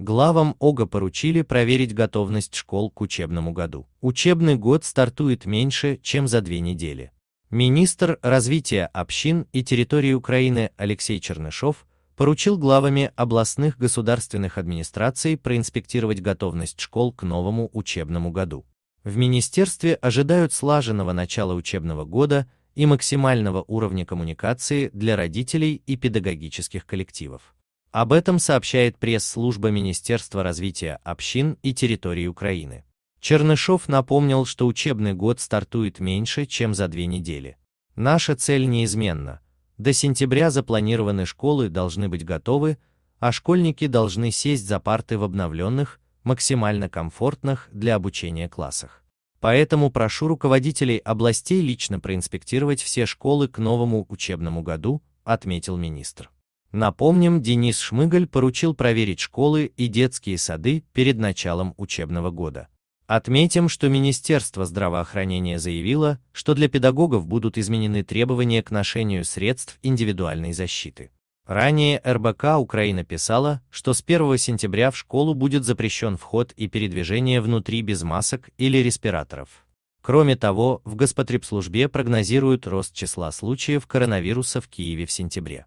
Главам ОГА поручили проверить готовность школ к учебному году. Учебный год стартует меньше, чем за две недели. Министр развития общин и территории Украины Алексей Чернышов поручил главами областных государственных администраций проинспектировать готовность школ к новому учебному году. В министерстве ожидают слаженного начала учебного года и максимального уровня коммуникации для родителей и педагогических коллективов. Об этом сообщает пресс-служба Министерства развития общин и территории Украины. Чернышов напомнил, что учебный год стартует меньше, чем за две недели. Наша цель неизменна. До сентября запланированы школы должны быть готовы, а школьники должны сесть за парты в обновленных, максимально комфортных для обучения классах. Поэтому прошу руководителей областей лично проинспектировать все школы к новому учебному году, отметил министр. Напомним, Денис Шмыгаль поручил проверить школы и детские сады перед началом учебного года. Отметим, что Министерство здравоохранения заявило, что для педагогов будут изменены требования к ношению средств индивидуальной защиты. Ранее РБК Украина писала, что с 1 сентября в школу будет запрещен вход и передвижение внутри без масок или респираторов. Кроме того, в госпотребслужбе прогнозируют рост числа случаев коронавируса в Киеве в сентябре.